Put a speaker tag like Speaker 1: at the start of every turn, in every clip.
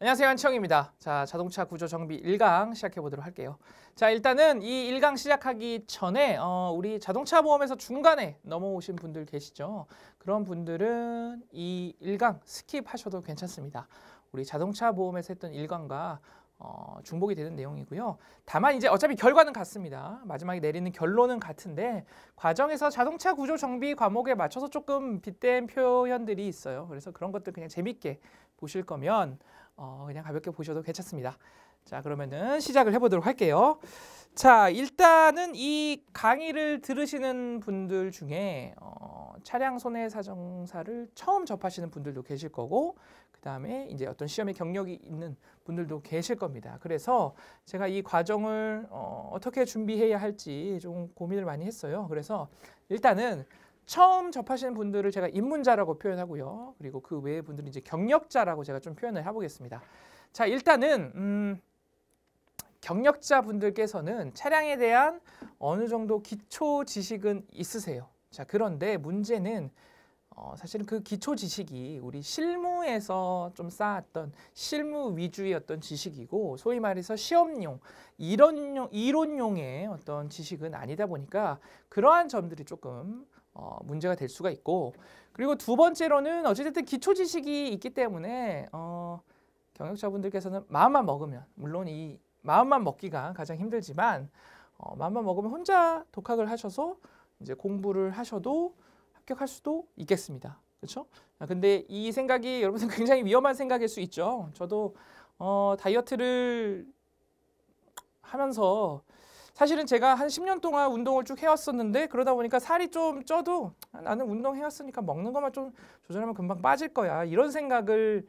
Speaker 1: 안녕하세요 한청입니다. 자 자동차 구조 정비 1강 시작해 보도록 할게요. 자 일단은 이 1강 시작하기 전에 어, 우리 자동차 보험에서 중간에 넘어오신 분들 계시죠? 그런 분들은 이 1강 스킵하셔도 괜찮습니다. 우리 자동차 보험에서 했던 1강과 어, 중복이 되는 내용이고요. 다만 이제 어차피 결과는 같습니다. 마지막에 내리는 결론은 같은데 과정에서 자동차 구조 정비 과목에 맞춰서 조금 빗댄 표현들이 있어요. 그래서 그런 것들 그냥 재밌게 보실 거면 어, 그냥 가볍게 보셔도 괜찮습니다. 자, 그러면은 시작을 해보도록 할게요. 자, 일단은 이 강의를 들으시는 분들 중에 어, 차량 손해 사정사를 처음 접하시는 분들도 계실 거고 그다음에 이제 어떤 시험의 경력이 있는 분들도 계실 겁니다. 그래서 제가 이 과정을 어, 어떻게 준비해야 할지 좀 고민을 많이 했어요. 그래서 일단은 처음 접하시는 분들을 제가 입문자라고 표현하고요. 그리고 그 외의 분들은 이제 경력자라고 제가 좀 표현을 해보겠습니다. 자, 일단은 음, 경력자 분들께서는 차량에 대한 어느 정도 기초 지식은 있으세요. 자, 그런데 문제는 어, 사실은 그 기초 지식이 우리 실무에서 좀 쌓았던 실무 위주의 어떤 지식이고 소위 말해서 시험용 이론용 이론용의 어떤 지식은 아니다 보니까 그러한 점들이 조금 어, 문제가 될 수가 있고 그리고 두 번째로는 어찌됐든 기초 지식이 있기 때문에 어, 경력자분들께서는 마음만 먹으면 물론 이 마음만 먹기가 가장 힘들지만 어, 마음만 먹으면 혼자 독학을 하셔서 이제 공부를 하셔도 합격할 수도 있겠습니다. 그렇죠? 아, 근데 이 생각이 여러분들 굉장히 위험한 생각일 수 있죠. 저도 어, 다이어트를 하면서 사실은 제가 한 10년 동안 운동을 쭉 해왔었는데 그러다 보니까 살이 좀 쪄도 나는 운동해왔으니까 먹는 것만 좀 조절하면 금방 빠질 거야 이런 생각을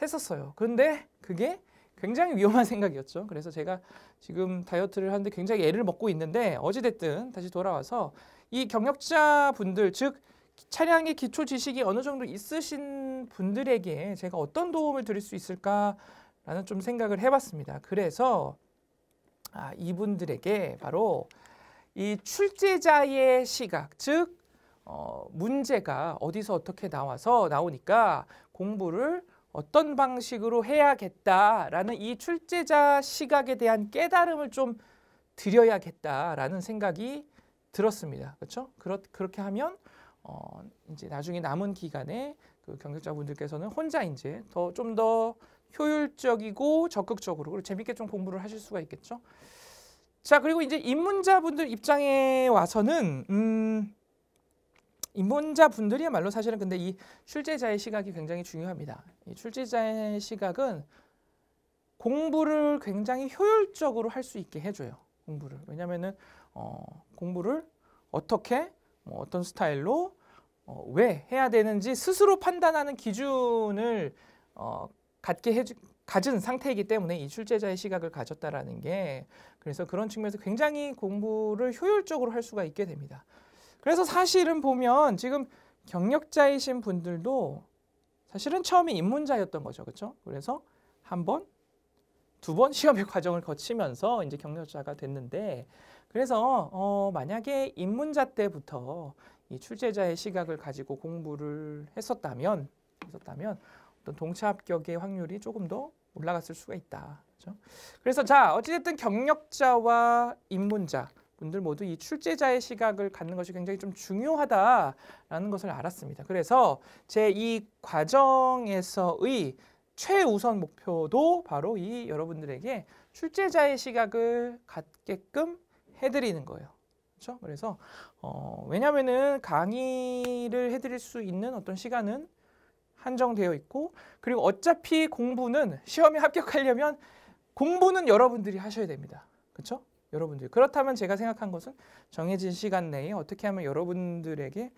Speaker 1: 했었어요. 근데 그게 굉장히 위험한 생각이었죠. 그래서 제가 지금 다이어트를 하는데 굉장히 애를 먹고 있는데 어찌됐든 다시 돌아와서 이 경력자분들 즉 차량의 기초 지식이 어느 정도 있으신 분들에게 제가 어떤 도움을 드릴 수 있을까라는 좀 생각을 해봤습니다. 그래서 아, 이분들에게 바로 이 출제자의 시각, 즉 어, 문제가 어디서 어떻게 나와서 나오니까 공부를 어떤 방식으로 해야겠다라는 이 출제자 시각에 대한 깨달음을 좀 드려야겠다라는 생각이 들었습니다. 그렇죠? 그렇, 그렇게 하면 어, 이제 나중에 남은 기간에 그 경력자분들께서는 혼자 이제 더 좀더 더 효율적이고 적극적으로 그리고 재밌게 좀 공부를 하실 수가 있겠죠. 자 그리고 이제 입문자분들 입장에 와서는 음, 입문자분들이야말로 사실은 근데 이 출제자의 시각이 굉장히 중요합니다. 이 출제자의 시각은 공부를 굉장히 효율적으로 할 수 있게 해줘요. 공부를 왜냐면은 어, 공부를 어떻게 뭐 어떤 스타일로 어, 왜 해야 되는지 스스로 판단하는 기준을 어, 갖게 해주, 가진 상태이기 때문에 이 출제자의 시각을 가졌다라는 게 그래서 그런 측면에서 굉장히 공부를 효율적으로 할 수가 있게 됩니다. 그래서 사실은 보면 지금 경력자이신 분들도 사실은 처음에 입문자였던 거죠. 그렇죠? 그래서 한 번, 두 번 시험의 과정을 거치면서 이제 경력자가 됐는데 그래서 어, 만약에 입문자 때부터 이 출제자의 시각을 가지고 공부를 했었다면 했었다면 어떤 동차 합격의 확률이 조금 더 올라갔을 수가 있다. 그렇죠? 그래서 자 어찌됐든 경력자와 입문자 분들 모두 이 출제자의 시각을 갖는 것이 굉장히 좀 중요하다라는 것을 알았습니다. 그래서 제 이 과정에서의 최우선 목표도 바로 이 여러분들에게 출제자의 시각을 갖게끔 해드리는 거예요. 그렇죠? 그래서 어, 왜냐하면 강의를 해드릴 수 있는 어떤 시간은 한정되어 있고 그리고 어차피 공부는 시험에 합격하려면 공부는 여러분들이 하셔야 됩니다. 그렇죠? 여러분들 그렇다면 제가 생각한 것은 정해진 시간 내에 어떻게 하면 여러분들에게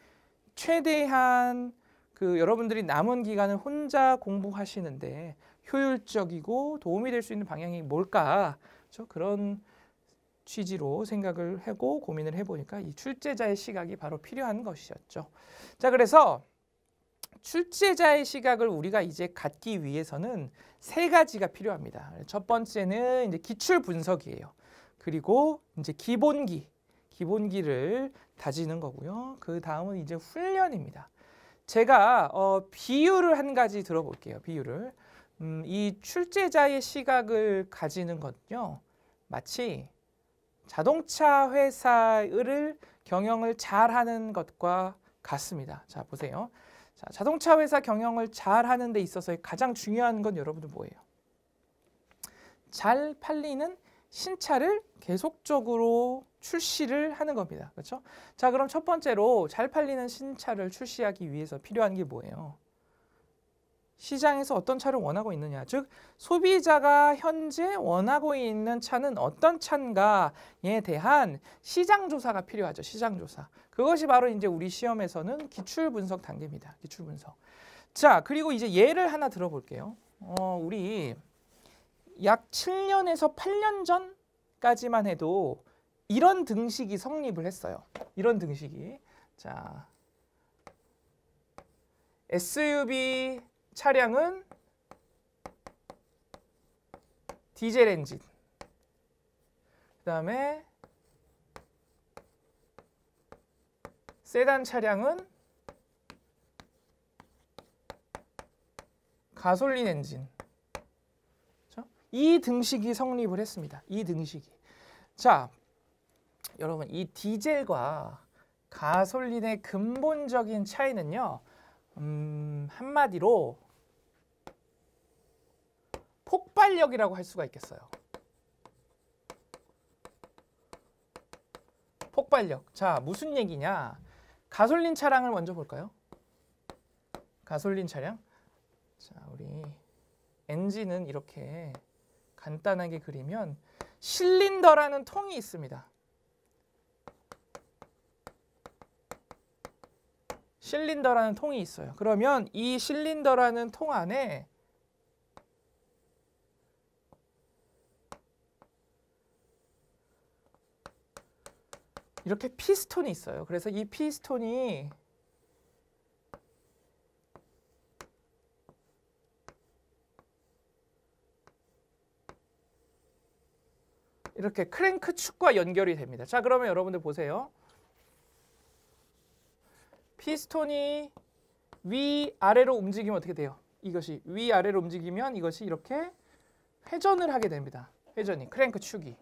Speaker 1: 최대한 그 여러분들이 남은 기간을 혼자 공부하시는데 효율적이고 도움이 될 수 있는 방향이 뭘까? 그렇죠? 그런 취지로 생각을 하고 고민을 해보니까 이 출제자의 시각이 바로 필요한 것이었죠. 자, 그래서 출제자의 시각을 우리가 이제 갖기 위해서는 세 가지가 필요합니다. 첫 번째는 이제 기출 분석이에요. 그리고 이제 기본기, 기본기를 다지는 거고요. 그 다음은 이제 훈련입니다. 제가 어, 비유를 한 가지 들어볼게요. 비유를. 음, 이 출제자의 시각을 가지는 건요. 마치 자동차 회사를 경영을 잘하는 것과 같습니다. 자, 보세요. 자, 자동차 회사 경영을 잘 하는 데 있어서 가장 중요한 건 여러분들 뭐예요? 잘 팔리는 신차를 계속적으로 출시를 하는 겁니다. 그렇죠? 자, 그럼 첫 번째로 잘 팔리는 신차를 출시하기 위해서 필요한 게 뭐예요? 시장에서 어떤 차를 원하고 있느냐. 즉 소비자가 현재 원하고 있는 차는 어떤 차인가에 대한 시장 조사가 필요하죠. 시장 조사. 그것이 바로 이제 우리 시험에서는 기출 분석 단계입니다. 기출 분석. 자, 그리고 이제 예를 하나 들어볼게요. 어, 우리 약 7년에서 8년 전까지만 해도 이런 등식이 성립을 했어요. 이런 등식이. 자, SUV 차량은 디젤 엔진 그 다음에 세단 차량은 가솔린 엔진 그렇죠? 이 등식이 성립을 했습니다. 이 등식이 자 여러분 이 디젤과 가솔린의 근본적인 차이는요 음, 한마디로 폭발력이라고 할 수가 있겠어요. 폭발력. 자, 무슨 얘기냐? 가솔린 차량을 먼저 볼까요? 가솔린 차량. 자, 우리 엔진은 이렇게 간단하게 그리면 실린더라는 통이 있습니다. 실린더라는 통이 있어요. 그러면 이 실린더라는 통 안에 이렇게 피스톤이 있어요. 그래서 이 피스톤이 이렇게 크랭크 축과 연결이 됩니다. 자, 그러면 여러분들 보세요. 피스톤이 위아래로 움직이면 어떻게 돼요? 이것이 위아래로 움직이면 이것이 이렇게 회전을 하게 됩니다. 회전이, 크랭크 축이.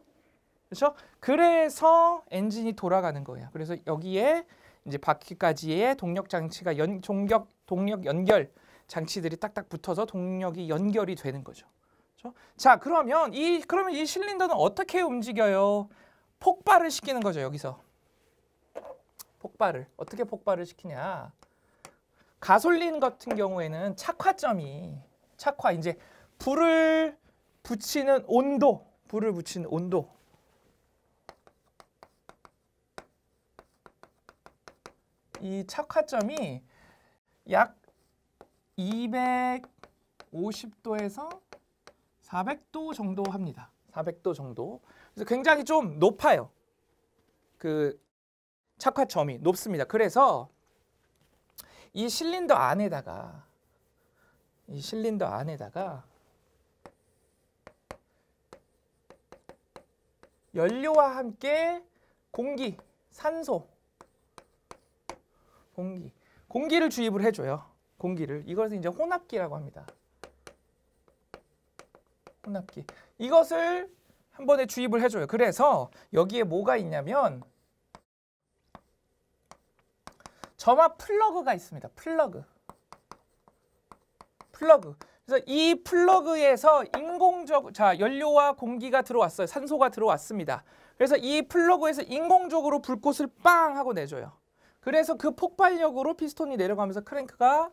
Speaker 1: 그렇죠? 그래서 엔진이 돌아가는 거예요. 그래서 여기에 이제 바퀴까지의 동력 장치가 연 종격 동력 연결 장치들이 딱딱 붙어서 동력이 연결이 되는 거죠. 그렇죠? 자, 그러면 이 그러면 이 실린더는 어떻게 움직여요? 폭발을 시키는 거죠, 여기서. 폭발을. 어떻게 폭발을 시키냐? 가솔린 같은 경우에는 착화점이 착화 이제 불을 붙이는 온도, 불을 붙이는 온도 이 착화점이 약 250도에서 400도 정도 합니다. 400도 정도. 그래서 굉장히 좀 높아요. 그 착화점이 높습니다. 그래서 이 실린더 안에다가 이 실린더 안에다가 연료와 함께 공기, 산소 공기. 공기를 주입을 해줘요. 공기를. 이것을 이제 혼합기라고 합니다. 혼합기. 이것을 한 번에 주입을 해줘요. 그래서 여기에 뭐가 있냐면 점화 플러그가 있습니다. 플러그. 플러그. 그래서 이 플러그에서 인공적 자 연료와 공기가 들어왔어요. 산소가 들어왔습니다. 그래서 이 플러그에서 인공적으로 불꽃을 빵 하고 내줘요. 그래서 그 폭발력으로 피스톤이 내려가면서 크랭크가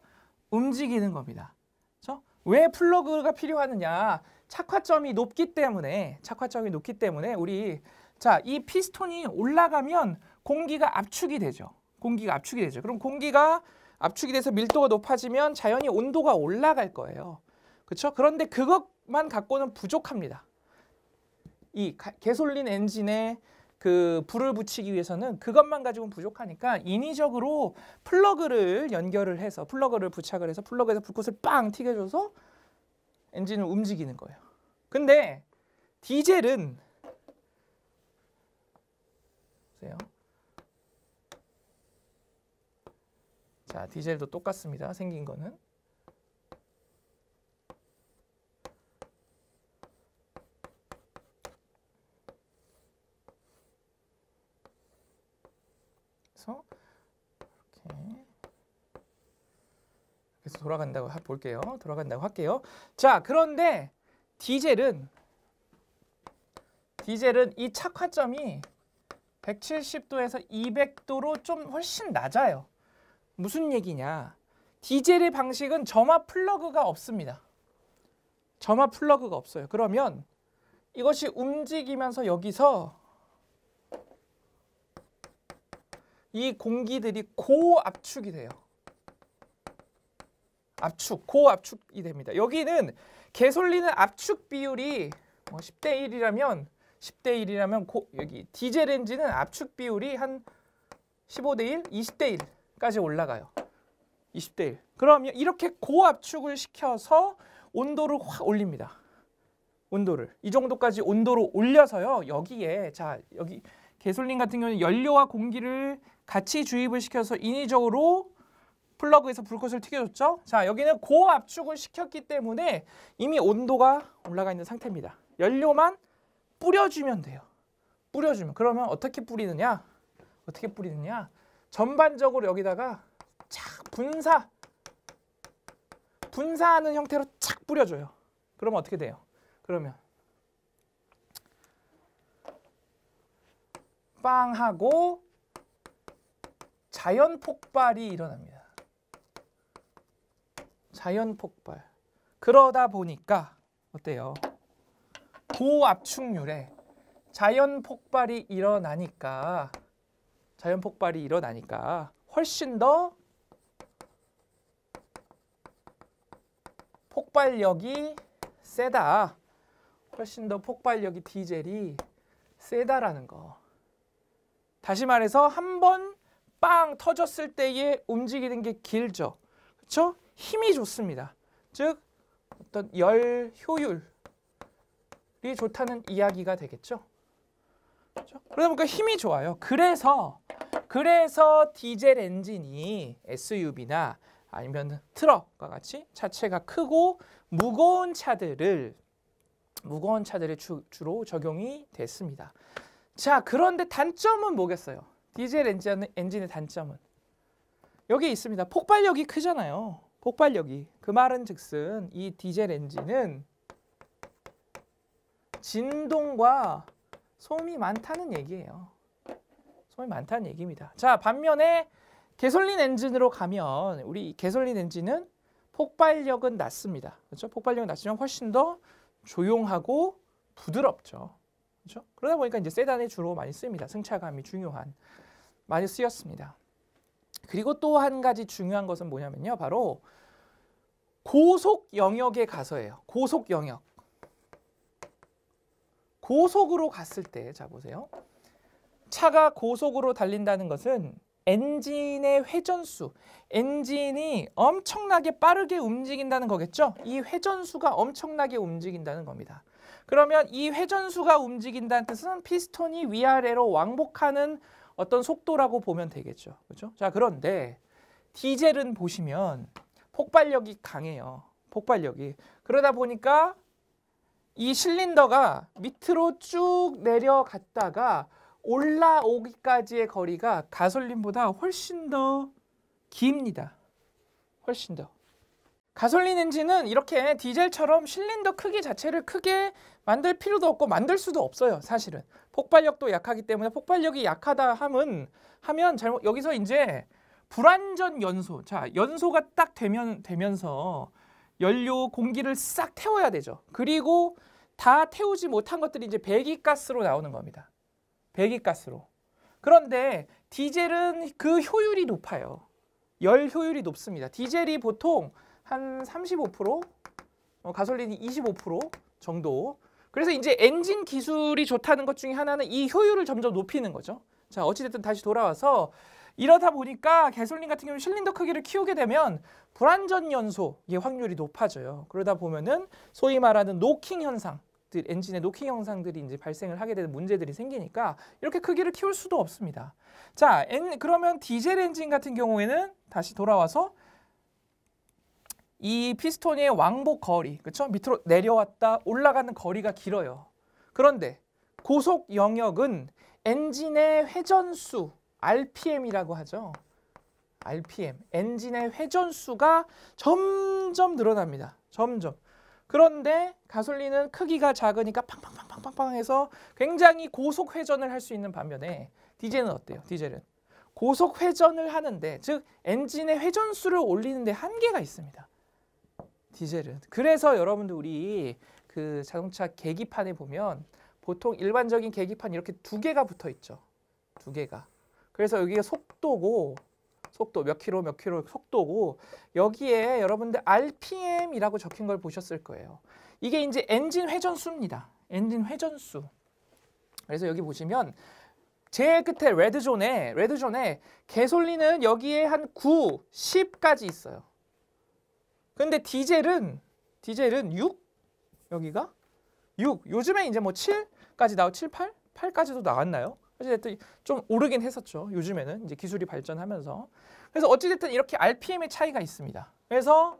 Speaker 1: 움직이는 겁니다. 그렇죠? 왜 플러그가 필요하느냐? 착화점이 높기 때문에 착화점이 높기 때문에 우리 자, 이 피스톤이 올라가면 공기가 압축이 되죠. 공기가 압축이 되죠. 그럼 공기가 압축이 돼서 밀도가 높아지면 자연히 온도가 올라갈 거예요. 그렇죠? 그런데 그것만 갖고는 부족합니다. 이 개솔린 엔진의 그 불을 붙이기 위해서는 그것만 가지고는 부족하니까 인위적으로 플러그를 연결을 해서 플러그를 부착을 해서 플러그에서 불꽃을 빵 튀겨줘서 엔진을 움직이는 거예요. 근데 디젤은 보세요. 자, 디젤도 똑같습니다. 생긴 거는 그래서 돌아간다고 볼게요. 돌아간다고 할게요. 자, 그런데 디젤은 디젤은 이 착화점이 170도에서 200도로 좀 훨씬 낮아요. 무슨 얘기냐? 디젤의 방식은 점화 플러그가 없습니다. 점화 플러그가 없어요. 그러면 이것이 움직이면서 여기서 이 공기들이 고압축이 돼요. 압축, 고압축이 됩니다. 여기는 개솔린은 압축 비율이 뭐 10대 1이라면 10대 1이라면 고, 여기 디젤 엔진은 압축 비율이 한 15대 1, 20대 1까지 올라가요. 20대 1. 그러면 이렇게 고압축을 시켜서 온도를 확 올립니다. 온도를 이 정도까지 온도로 올려서요. 여기에 자 여기 개솔린 같은 경우는 연료와 공기를 같이 주입을 시켜서 인위적으로 플러그에서 불꽃을 튀겨줬죠. 자, 여기는 고압축을 시켰기 때문에 이미 온도가 올라가 있는 상태입니다. 연료만 뿌려주면 돼요. 뿌려주면. 그러면 어떻게 뿌리느냐? 어떻게 뿌리느냐? 전반적으로 여기다가 착 분사 분사하는 형태로 착 뿌려줘요. 그러면 어떻게 돼요? 그러면 빵 하고 자연 폭발이 일어납니다. 자연 폭발. 그러다 보니까 어때요? 고압축률에 자연 폭발이 일어나니까 자연 폭발이 일어나니까 훨씬 더 폭발력이 세다. 훨씬 더 폭발력이 디젤이 세다라는 거. 다시 말해서 한 번 빵 터졌을 때의 움직이는 게 길죠. 그렇죠? 힘이 좋습니다. 즉 어떤 열 효율이 좋다는 이야기가 되겠죠. 그렇죠? 그러다 보니까 힘이 좋아요. 그래서 그래서 디젤 엔진이 SUV나 아니면 트럭과 같이 차체가 크고 무거운 차들을 무거운 차들에 주, 로 적용이 됐습니다. 자, 그런데 단점은 뭐겠어요? 디젤 엔진, 엔진의 단점은? 여기 있습니다. 폭발력이 크잖아요. 폭발력이 그 말은 즉슨 이 디젤 엔진은 진동과 소음이 많다는 얘기예요. 소음이 많다는 얘기입니다. 자 반면에 개솔린 엔진으로 가면 우리 개솔린 엔진은 폭발력은 낮습니다. 그렇죠? 폭발력은 낮지만 훨씬 더 조용하고 부드럽죠. 그렇죠? 그러다 보니까 이제 세단에 주로 많이 쓰니다 승차감이 중요한 많이 쓰였습니다. 그리고 또 한 가지 중요한 것은 뭐냐면요. 바로 고속 영역에 가서예요. 고속 영역. 고속으로 갔을 때, 자 보세요. 차가 고속으로 달린다는 것은 엔진의 회전수, 엔진이 엄청나게 빠르게 움직인다는 거겠죠? 이 회전수가 엄청나게 움직인다는 겁니다. 그러면 이 회전수가 움직인다는 뜻은 피스톤이 위아래로 왕복하는 어떤 속도라고 보면 되겠죠. 그렇죠? 자, 그런데 디젤은 보시면 폭발력이 강해요. 폭발력이. 그러다 보니까 이 실린더가 밑으로 쭉 내려갔다가 올라오기까지의 거리가 가솔린보다 훨씬 더 깁니다. 훨씬 더. 가솔린 엔진은 이렇게 디젤처럼 실린더 크기 자체를 크게 만들 필요도 없고 만들 수도 없어요. 사실은 폭발력도 약하기 때문에 폭발력이 약하다 함은 하면 잘못 여기서 이제 불완전 연소. 자, 연소가 딱 되면 되면서 연료 공기를 싹 태워야 되죠. 그리고 다 태우지 못한 것들이 이제 배기가스로 나오는 겁니다. 배기가스로. 그런데 디젤은 그 효율이 높아요. 열 효율이 높습니다. 디젤이 보통 한 35%, 어, 가솔린이 25% 정도. 그래서 이제 엔진 기술이 좋다는 것 중에 하나는 이 효율을 점점 높이는 거죠. 자, 어찌됐든 다시 돌아와서 이러다 보니까 개솔린 같은 경우 실린더 크기를 키우게 되면 불안전 연소의 확률이 높아져요. 그러다 보면은 소위 말하는 노킹 현상 엔진의 노킹 현상들이 이제 발생을 하게 되는 문제들이 생기니까 이렇게 크기를 키울 수도 없습니다. 자, 엔, 그러면 디젤 엔진 같은 경우에는 다시 돌아와서 이 피스톤의 왕복 거리, 그렇죠? 밑으로 내려왔다 올라가는 거리가 길어요. 그런데 고속 영역은 엔진의 회전수 RPM이라고 하죠. RPM. 엔진의 회전수가 점점 늘어납니다. 점점. 그런데 가솔린은 크기가 작으니까 팡팡팡팡팡팡 해서 굉장히 고속 회전을 할 수 있는 반면에 디젤은 어때요? 디젤은 고속 회전을 하는데 즉 엔진의 회전수를 올리는데 한계가 있습니다. 디젤은. 그래서 여러분들 우리 그 자동차 계기판에 보면 보통 일반적인 계기판 이렇게 두 개가 붙어 있죠. 두 개가. 그래서 여기가 속도고 속도 몇 킬로 몇 킬로 속도고 여기에 여러분들 RPM이라고 적힌 걸 보셨을 거예요. 이게 이제 엔진 회전수입니다. 엔진 회전수. 그래서 여기 보시면 제일 끝에 레드존에 레드존에 개솔린은 여기에 한 9, 10까지 있어요. 근데 디젤은 디젤은 6 여기가 6 요즘에 이제 뭐 7까지 나오 7, 8 8까지도 나왔나요? 어찌됐든 좀 오르긴 했었죠. 요즘에는 이제 기술이 발전하면서. 그래서 어찌됐든 이렇게 RPM의 차이가 있습니다. 그래서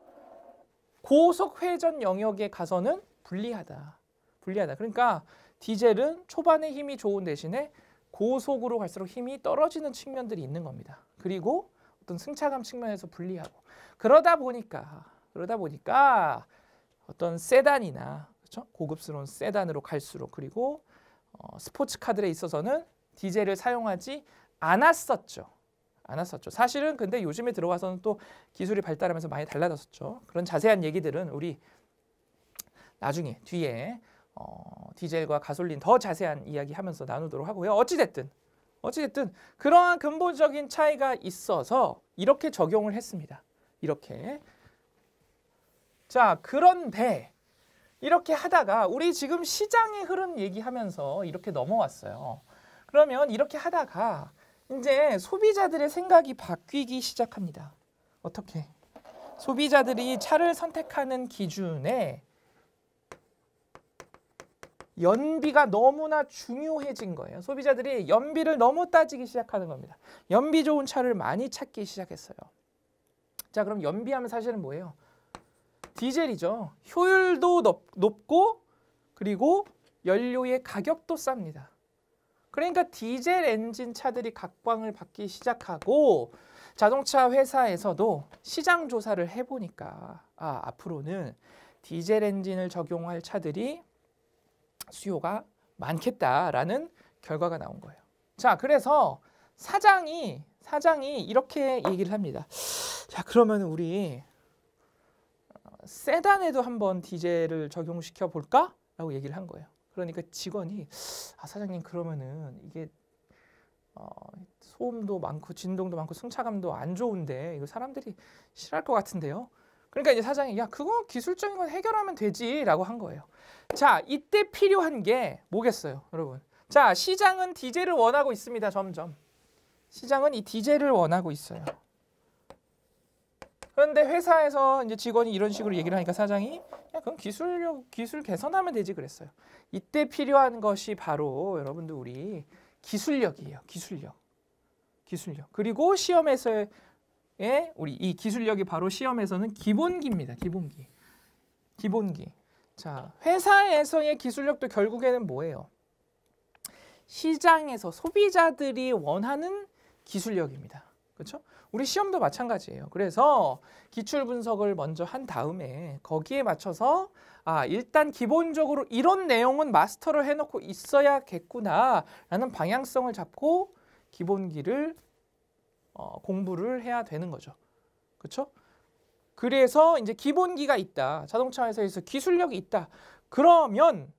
Speaker 1: 고속 회전 영역에 가서는 불리하다. 불리하다. 그러니까 디젤은 초반에 힘이 좋은 대신에 고속으로 갈수록 힘이 떨어지는 측면들이 있는 겁니다. 그리고 어떤 승차감 측면에서 불리하고 그러다 보니까 그러다 보니까 어떤 세단이나 그렇죠? 고급스러운 세단으로 갈수록 그리고 어, 스포츠카들에 있어서는 디젤을 사용하지 않았었죠. 않았었죠. 사실은 근데 요즘에 들어와서는 또 기술이 발달하면서 많이 달라졌었죠. 그런 자세한 얘기들은 우리 나중에 뒤에 어, 디젤과 가솔린 더 자세한 이야기하면서 나누도록 하고요. 어찌됐든 어찌됐든 그러한 근본적인 차이가 있어서 이렇게 적용을 했습니다. 이렇게 자 그런데 이렇게 하다가 우리 지금 시장의 흐름 얘기하면서 이렇게 넘어왔어요. 그러면 이렇게 하다가 이제 소비자들의 생각이 바뀌기 시작합니다. 어떻게? 소비자들이 차를 선택하는 기준에 연비가 너무나 중요해진 거예요. 소비자들이 연비를 너무 따지기 시작하는 겁니다. 연비 좋은 차를 많이 찾기 시작했어요. 자 그럼 연비하면 사실은 뭐예요? 디젤이죠. 효율도 높, 고 그리고 연료의 가격도 쌉니다. 그러니까 디젤 엔진 차들이 각광을 받기 시작하고 자동차 회사에서도 시장 조사를 해보니까 아, 앞으로는 디젤 엔진을 적용할 차들이 수요가 많겠다라는 결과가 나온 거예요. 자, 그래서 사장이 사장이 이렇게 얘기를 합니다. 자, 그러면 우리 어, 세단에도 한번 디젤을 적용시켜 볼까라고 얘기를 한 거예요. 그러니까 직원이 아 사장님 그러면은 이게 어, 소음도 많고 진동도 많고 승차감도 안 좋은데 이거 사람들이 싫어할 것 같은데요. 그러니까 이제 사장이 야 그거 기술적인 건 해결하면 되지라고 한 거예요. 자 이때 필요한 게 뭐겠어요, 여러분? 자 시장은 디젤을 원하고 있습니다. 점점 시장은 이 디젤을 원하고 있어요. 그런데 회사에서 이제 직원이 이런 식으로 얘기를 하니까 사장이 야 그럼 기술력 기술 개선하면 되지 그랬어요. 이때 필요한 것이 바로 여러분들 우리 기술력이에요. 기술력. 기술력. 그리고 시험에서의 우리 이 기술력이 바로 시험에서는 기본기입니다. 기본기. 기본기. 자, 회사에서의 기술력도 결국에는 뭐예요? 시장에서 소비자들이 원하는 기술력입니다. 그렇죠? 우리 시험도 마찬가지예요. 그래서 기출 분석을 먼저 한 다음에 거기에 맞춰서 아 일단 기본적으로 이런 내용은 마스터를 해놓고 있어야겠구나라는 방향성을 잡고 기본기를 어, 공부를 해야 되는 거죠. 그렇죠? 그래서 이제 기본기가 있다. 자동차 회사에서 기술력이 있다. 그러면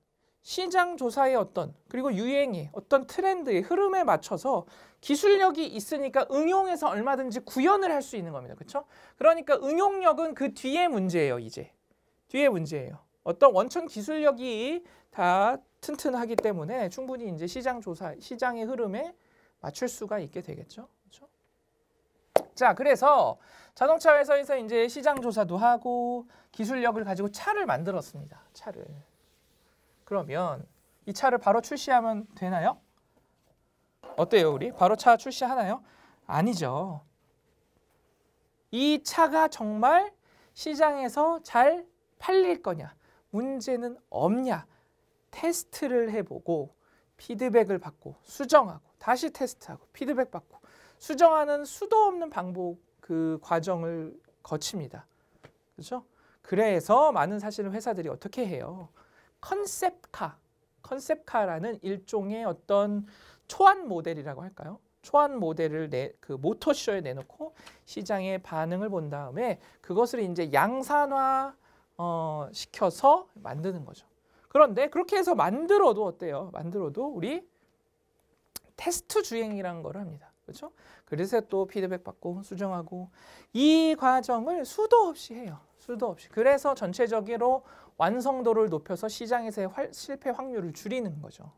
Speaker 1: 시장 조사의 어떤 그리고 유행이 어떤 트렌드의 흐름에 맞춰서 기술력이 있으니까 응용해서 얼마든지 구현을 할 수 있는 겁니다. 그렇죠? 그러니까 응용력은 그 뒤에 문제예요. 이제 뒤에 문제예요. 어떤 원천 기술력이 다 튼튼하기 때문에 충분히 이제 시장 조사, 시장의 흐름에 맞출 수가 있게 되겠죠. 그렇죠? 자, 그래서 자동차 회사에서 이제 시장 조사도 하고 기술력을 가지고 차를 만들었습니다. 차를. 그러면 이 차를 바로 출시하면 되나요? 어때요 우리? 바로 차 출시하나요? 아니죠. 이 차가 정말 시장에서 잘 팔릴 거냐 문제는 없냐 테스트를 해보고 피드백을 받고 수정하고 다시 테스트하고 피드백 받고 수정하는 수도 없는 방법 그 과정을 거칩니다. 그렇죠? 그래서 많은 사실은 회사들이 어떻게 해요? 컨셉카, 컨셉카라는 일종의 어떤 초안 모델이라고 할까요? 초안 모델을 내, 그 모터쇼에 내놓고 시장의 반응을 본 다음에 그것을 이제 양산화 어, 시켜서 만드는 거죠. 그런데 그렇게 해서 만들어도 어때요? 만들어도 우리 테스트 주행이라는 걸 합니다. 그렇죠? 그래서 또 피드백 받고 수정하고 이 과정을 수도 없이 해요. 수도 없이. 그래서 전체적으로 완성도를 높여서 시장에서의 활, 실패 확률을 줄이는 거죠.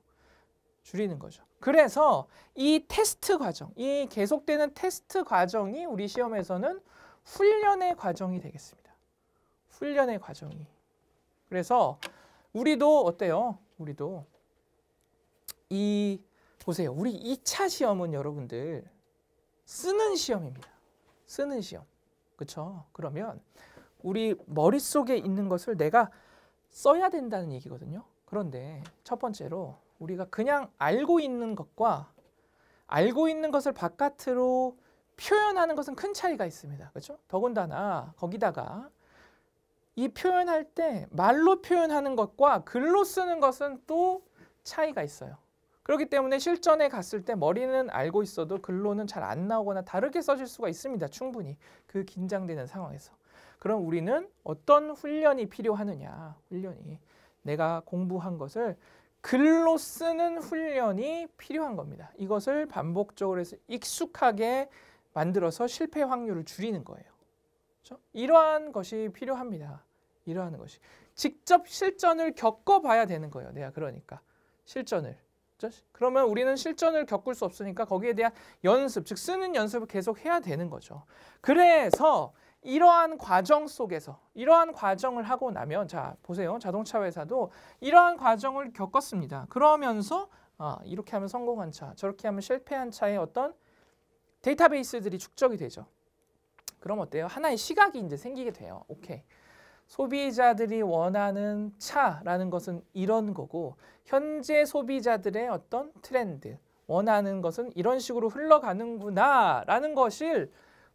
Speaker 1: 줄이는 거죠. 그래서 이 테스트 과정, 이 계속되는 테스트 과정이 우리 시험에서는 훈련의 과정이 되겠습니다. 훈련의 과정이. 그래서 우리도 어때요? 우리도 이 보세요. 우리 2차 시험은 여러분들 쓰는 시험입니다. 쓰는 시험. 그렇죠? 그러면 우리 머릿속에 있는 것을 내가 써야 된다는 얘기거든요. 그런데 첫 번째로 우리가 그냥 알고 있는 것과 알고 있는 것을 바깥으로 표현하는 것은 큰 차이가 있습니다. 그렇죠? 더군다나 거기다가 이 표현할 때 말로 표현하는 것과 글로 쓰는 것은 또 차이가 있어요. 그렇기 때문에 실전에 갔을 때 머리는 알고 있어도 글로는 잘 안 나오거나 다르게 써질 수가 있습니다. 충분히 그 긴장되는 상황에서. 그럼 우리는 어떤 훈련이 필요하느냐? 훈련이 내가 공부한 것을 글로 쓰는 훈련이 필요한 겁니다. 이것을 반복적으로 해서 익숙하게 만들어서 실패 확률을 줄이는 거예요. 그렇죠? 이러한 것이 필요합니다. 이러한 것이 직접 실전을 겪어봐야 되는 거예요. 내가 그러니까 실전을 그렇죠? 그러면 우리는 실전을 겪을 수 없으니까 거기에 대한 연습, 즉 쓰는 연습을 계속 해야 되는 거죠. 그래서 이러한 과정 속에서 이러한 과정을 하고 나면 자 보세요 자동차 회사도 이러한 과정을 겪었습니다. 그러면서 아, 이렇게 하면 성공한 차 저렇게 하면 실패한 차의 어떤 데이터베이스들이 축적이 되죠. 그럼 어때요? 하나의 시각이 이제 생기게 돼요. 오케이. 소비자들이 원하는 차라는 것은 이런 거고 현재 소비자들의 어떤 트렌드 원하는 것은 이런 식으로 흘러가는구나라는 것을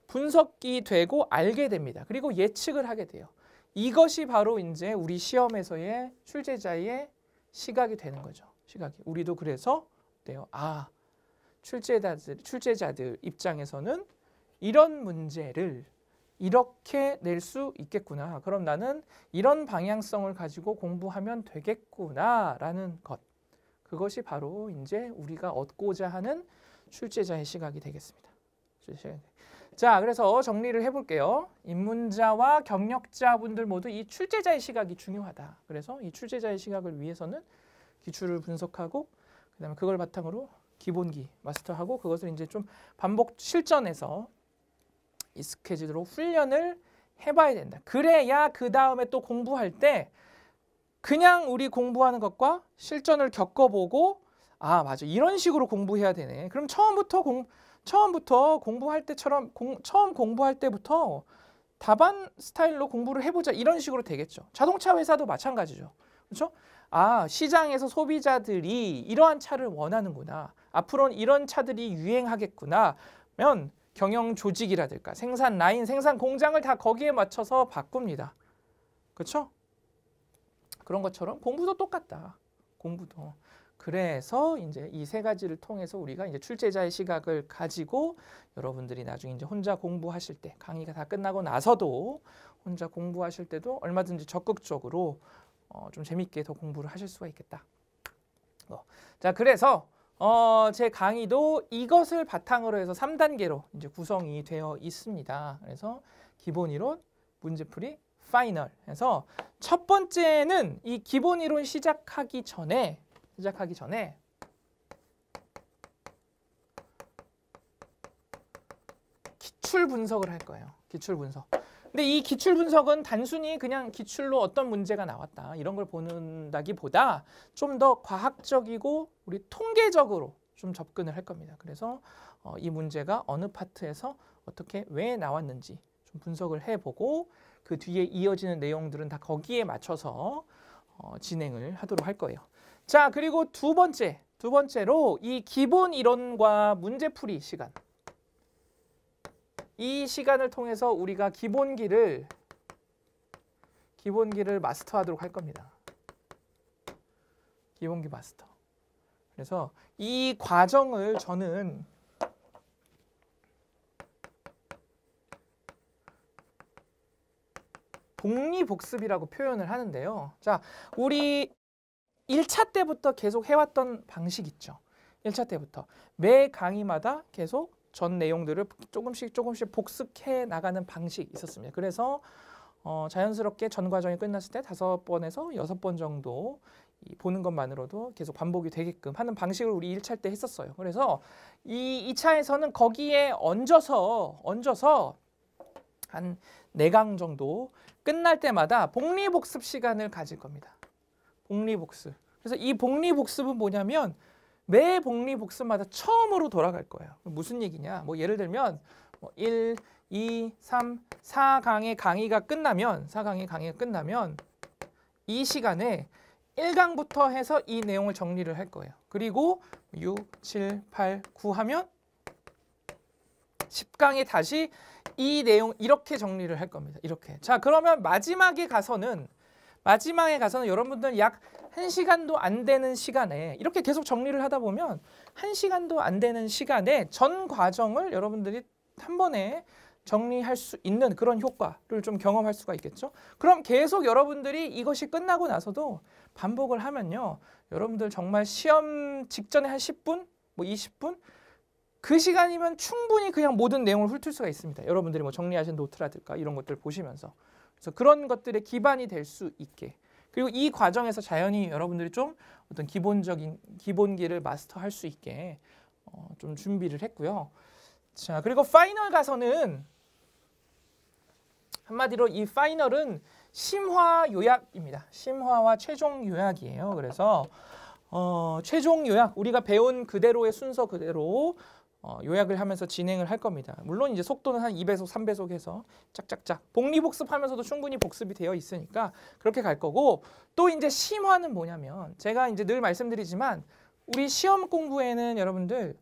Speaker 1: 분석이 되고 알게 됩니다. 그리고 예측을 하게 돼요. 이것이 바로 이제 우리 시험에서의 출제자의 시각이 되는 거죠. 시각이. 우리도 그래서 돼요. 아, 출제자들, 출제자들 입장에서는 이런 문제를 이렇게 낼 수 있겠구나. 그럼 나는 이런 방향성을 가지고 공부하면 되겠구나라는 것. 그것이 바로 이제 우리가 얻고자 하는 출제자의 시각이 되겠습니다. 자, 그래서 정리를 해볼게요. 입문자와 경력자분들 모두 이 출제자의 시각이 중요하다. 그래서 이 출제자의 시각을 위해서는 기출을 분석하고 그다음에 그걸 바탕으로 기본기 마스터하고 그것을 이제 좀 반복 실전에서 익숙해지도록 훈련을 해봐야 된다. 그래야 그 다음에 또 공부할 때 그냥 우리 공부하는 것과 실전을 겪어보고 아 맞아 이런 식으로 공부해야 되네. 그럼 처음부터 공 처음부터 공부할 때처럼 공, 처음 공부할 때부터 답안 스타일로 공부를 해보자 이런 식으로 되겠죠. 자동차 회사도 마찬가지죠. 그렇죠? 아 시장에서 소비자들이 이러한 차를 원하는구나. 앞으로는 이런 차들이 유행하겠구나. 면 경영 조직이라든가 생산 라인, 생산 공장을 다 거기에 맞춰서 바꿉니다. 그렇죠? 그런 것처럼 공부도 똑같다. 공부도. 그래서 이제 이 세 가지를 통해서 우리가 이제 출제자의 시각을 가지고 여러분들이 나중에 이제 혼자 공부하실 때 강의가 다 끝나고 나서도 혼자 공부하실 때도 얼마든지 적극적으로 어, 좀 재밌게 더 공부를 하실 수가 있겠다. 어. 자, 그래서 어, 제 강의도 이것을 바탕으로 해서 3단계로 이제 구성이 되어 있습니다. 그래서 기본 이론, 문제풀이, 파이널 해서 첫 번째는 이 기본 이론 시작하기 전에 시작하기 전에 기출 분석을 할 거예요. 기출 분석. 근데 이 기출 분석은 단순히 그냥 기출로 어떤 문제가 나왔다 이런 걸 보는다기보다 좀 더 과학적이고 우리 통계적으로 좀 접근을 할 겁니다. 그래서 어, 이 문제가 어느 파트에서 어떻게 왜 나왔는지 좀 분석을 해보고 그 뒤에 이어지는 내용들은 다 거기에 맞춰서 어, 진행을 하도록 할 거예요. 자, 그리고 두 번째, 두 번째로 이 기본 이론과 문제풀이 시간. 이 시간을 통해서 우리가 기본기를 기본기를 마스터하도록 할 겁니다. 기본기 마스터. 그래서 이 과정을 저는 복리복습이라고 표현을 하는데요. 자, 우리 일차 때부터 계속 해왔던 방식 있죠. 일차 때부터 매 강의마다 계속 전 내용들을 조금씩 조금씩 복습해 나가는 방식이 있었습니다. 그래서 어, 자연스럽게 전 과정이 끝났을 때 다섯 번에서 여섯 번 정도 이 보는 것만으로도 계속 반복이 되게끔 하는 방식을 우리 일차때 했었어요. 그래서 이이차에서는 거기에 얹어서 얹어서 한 네 강 정도 끝날 때마다 복리복습 시간을 가질 겁니다. 복리복습. 그래서 이 복리복습은 뭐냐면 매 복리복습마다 처음으로 돌아갈 거예요. 무슨 얘기냐? 뭐 예를 들면 뭐 1, 2, 3, 4강의 강의가 끝나면 4강의 강의가 끝나면 이 시간에 1강부터 해서 이 내용을 정리를 할 거예요. 그리고 6, 7, 8, 9 하면 10강에 다시 이 내용 이렇게 정리를 할 겁니다. 이렇게. 자, 그러면 마지막에 가서는 마지막에 가서는 여러분들 약 한시간도안 되는 시간에 이렇게 계속 정리를 하다 보면 한시간도안 되는 시간에 전 과정을 여러분들이 한 번에 정리할 수 있는 그런 효과를 좀 경험할 수가 있겠죠. 그럼 계속 여러분들이 이것이 끝나고 나서도 반복을 하면요. 여러분들 정말 시험 직전에 한 10분, 뭐 20분 그 시간이면 충분히 그냥 모든 내용을 훑을 수가 있습니다. 여러분들이 뭐 정리하신 노트라든가 이런 것들 보시면서 그래서 그런 것들의 기반이 될 수 있게 그리고 이 과정에서 자연히 여러분들이 좀 어떤 기본적인 기본기를 마스터할 수 있게 어, 좀 준비를 했고요. 자 그리고 파이널 가서는 한마디로 이 파이널은 심화 요약입니다. 심화와 최종 요약이에요. 그래서 어, 최종 요약 우리가 배운 그대로의 순서 그대로 어, 요약을 하면서 진행을 할 겁니다. 물론 이제 속도는 한 2배속, 3배속 해서 짝짝짝 복리 복습하면서도 충분히 복습이 되어 있으니까 그렇게 갈 거고 또 이제 심화는 뭐냐면 제가 이제 늘 말씀드리지만 우리 시험 공부에는 여러분들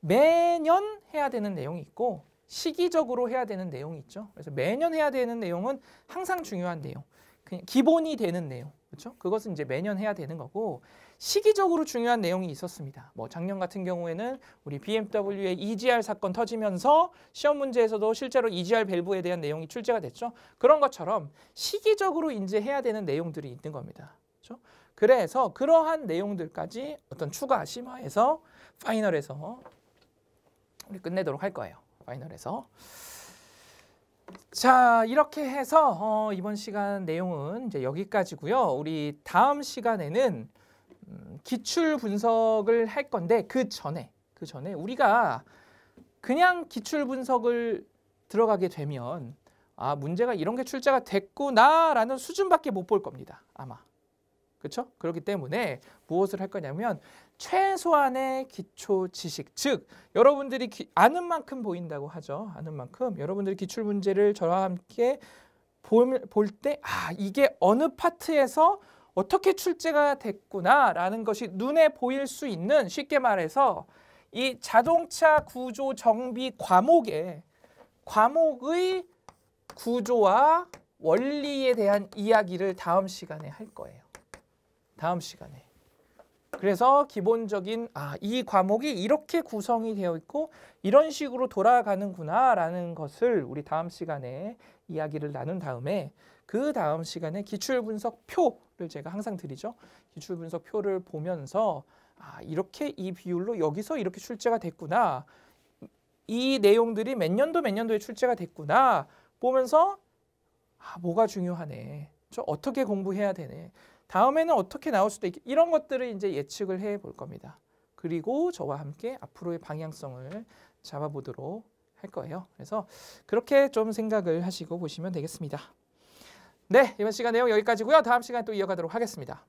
Speaker 1: 매년 해야 되는 내용이 있고 시기적으로 해야 되는 내용이 있죠. 그래서 매년 해야 되는 내용은 항상 중요한 내용. 그냥 기본이 되는 내용. 그렇죠? 그것은 이제 매년 해야 되는 거고 시기적으로 중요한 내용이 있었습니다. 뭐 작년 같은 경우에는 우리 BMW의 EGR 사건 터지면서 시험 문제에서도 실제로 EGR 밸브에 대한 내용이 출제가 됐죠. 그런 것처럼 시기적으로 인지해야 되는 내용들이 있는 겁니다. 그렇죠? 그래서 그러한 내용들까지 어떤 추가 심화에서 파이널에서 우리 끝내도록 할 거예요. 파이널에서. 자 이렇게 해서 어, 이번 시간 내용은 이제 여기까지고요. 우리 다음 시간에는 음, 기출 분석을 할 건데 그 전에 그 전에 우리가 그냥 기출 분석을 들어가게 되면 아 문제가 이런 게 출제가 됐구나라는 수준밖에 못 볼 겁니다 아마 그렇죠? 그렇기 때문에 무엇을 할 거냐면 최소한의 기초 지식 즉 여러분들이 기, 아는 만큼 보인다고 하죠 아는 만큼 여러분들이 기출 문제를 저와 함께 볼 때 아 이게 어느 파트에서 어떻게 출제가 됐구나라는 것이 눈에 보일 수 있는 쉽게 말해서 이 자동차 구조 정비 과목의 과목의 구조와 원리에 대한 이야기를 다음 시간에 할 거예요. 다음 시간에. 그래서 기본적인 아, 이 과목이 이렇게 구성이 되어 있고 이런 식으로 돌아가는구나라는 것을 우리 다음 시간에 이야기를 나눈 다음에 그 다음 시간에 기출분석표 말씀 제가 항상 드리죠. 기출 분석표를 보면서 아, 이렇게 이 비율로 여기서 이렇게 출제가 됐구나. 이 내용들이 몇 년도 몇 년도에 출제가 됐구나. 보면서 아, 뭐가 중요하네. 저 어떻게 공부해야 되네. 다음에는 어떻게 나올 수도 있겠 이런 것들을 이제 예측을 해 볼 겁니다. 그리고 저와 함께 앞으로의 방향성을 잡아보도록 할 거예요. 그래서 그렇게 좀 생각을 하시고 보시면 되겠습니다. 네, 이번 시간 내용 여기까지고요. 다음 시간에 또 이어가도록 하겠습니다.